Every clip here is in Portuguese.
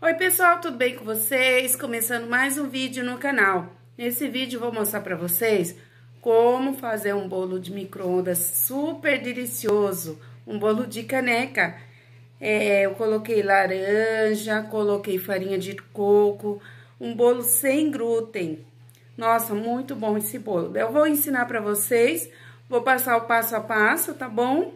Oi pessoal, tudo bem com vocês? Começando mais um vídeo no canal. Nesse vídeo vou mostrar para vocês como fazer um bolo de micro-ondas super delicioso, um bolo de caneca. É, eu coloquei laranja, coloquei farinha de coco, um bolo sem glúten. Nossa, muito bom esse bolo. Eu vou ensinar para vocês, vou passar o passo a passo, tá bom?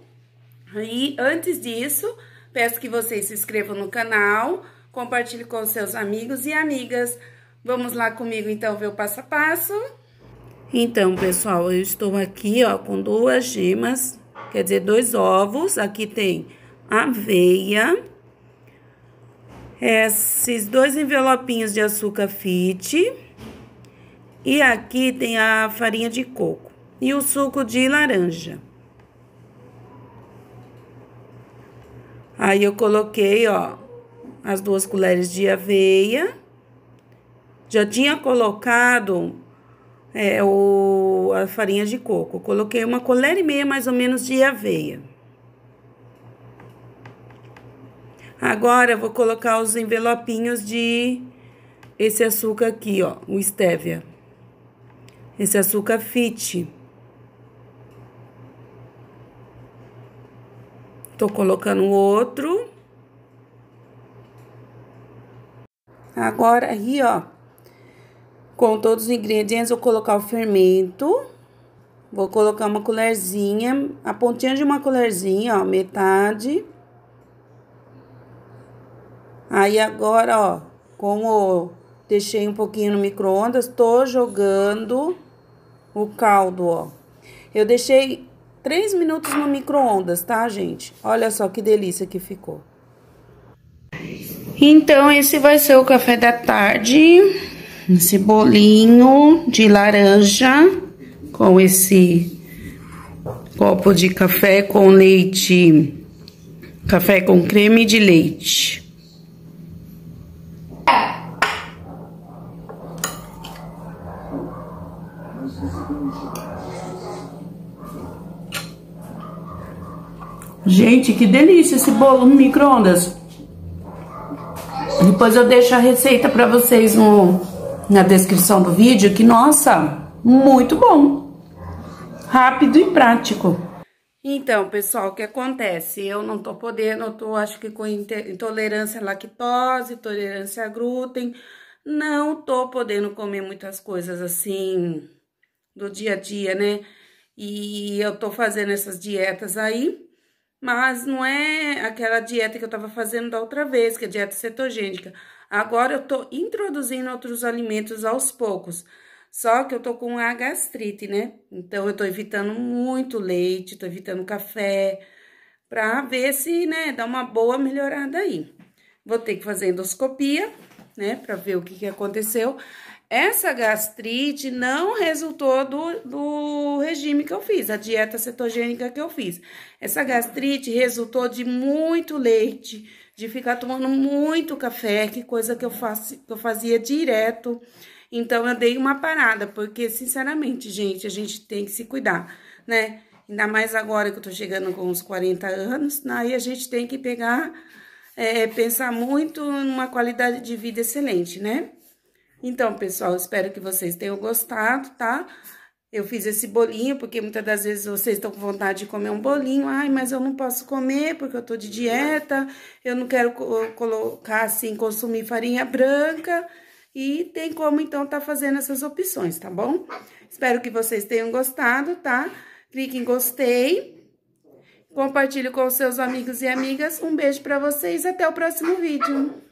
E antes disso, peço que vocês se inscrevam no canal, compartilhe com seus amigos e amigas. Vamos lá comigo então ver o passo a passo? Então, pessoal, eu estou aqui, ó, com duas gemas, quer dizer, dois ovos. Aqui tem aveia, esses dois envelopinhos de açúcar fit e aqui tem a farinha de coco e o suco de laranja. Aí eu coloquei, ó, as duas colheres de aveia. Já tinha colocado é, o, a farinha de coco. Coloquei uma colher e meia mais ou menos de aveia. Agora vou colocar os envelopinhos de esse açúcar aqui, ó, o stevia. Esse açúcar fit. Tô colocando outro. Agora aí, ó, com todos os ingredientes, vou colocar o fermento. Vou colocar uma colherzinha, a pontinha de uma colherzinha, ó, metade. Aí agora, ó, como deixei um pouquinho no micro-ondas, tô jogando o caldo, ó. Eu deixei três minutos no micro-ondas, tá, gente? Olha só que delícia que ficou. Então, esse vai ser o café da tarde. Esse bolinho de laranja com esse copo de café com leite. Café com creme de leite. Gente, que delícia esse bolo no micro-ondas. Depois eu deixo a receita para vocês no, na descrição do vídeo, que nossa, muito bom. Rápido e prático. Então, pessoal, o que acontece? Eu não tô podendo, eu tô acho que com intolerância à lactose, intolerância a glúten, não tô podendo comer muitas coisas assim do dia a dia, né? E eu tô fazendo essas dietas aí mas não é aquela dieta que eu estava fazendo da outra vez, que é dieta cetogênica. Agora eu estou introduzindo outros alimentos aos poucos. Só que eu tô com a gastrite, né? Então eu tô evitando muito leite, tô evitando café, pra ver se, né, dá uma boa melhorada aí. Vou ter que fazer endoscopia, né, pra ver o que que aconteceu. Essa gastrite não resultou do, do regime que eu fiz, a dieta cetogênica que eu fiz. Essa gastrite resultou de muito leite, de ficar tomando muito café, que coisa que eu, faço, que eu fazia direto. Então eu dei uma parada, porque sinceramente, gente, a gente tem que se cuidar, né? Ainda mais agora que eu tô chegando com uns 40 anos, né? aí a gente tem que pegar, é, pensar muito numa qualidade de vida excelente, né? Então, pessoal, espero que vocês tenham gostado, tá? Eu fiz esse bolinho, porque muitas das vezes vocês estão com vontade de comer um bolinho. Ai, mas eu não posso comer porque eu tô de dieta. Eu não quero colocar assim, consumir farinha branca. E tem como, então, tá fazendo essas opções, tá bom? Espero que vocês tenham gostado, tá? Clique em gostei. Compartilhe com seus amigos e amigas. Um beijo pra vocês. Até o próximo vídeo.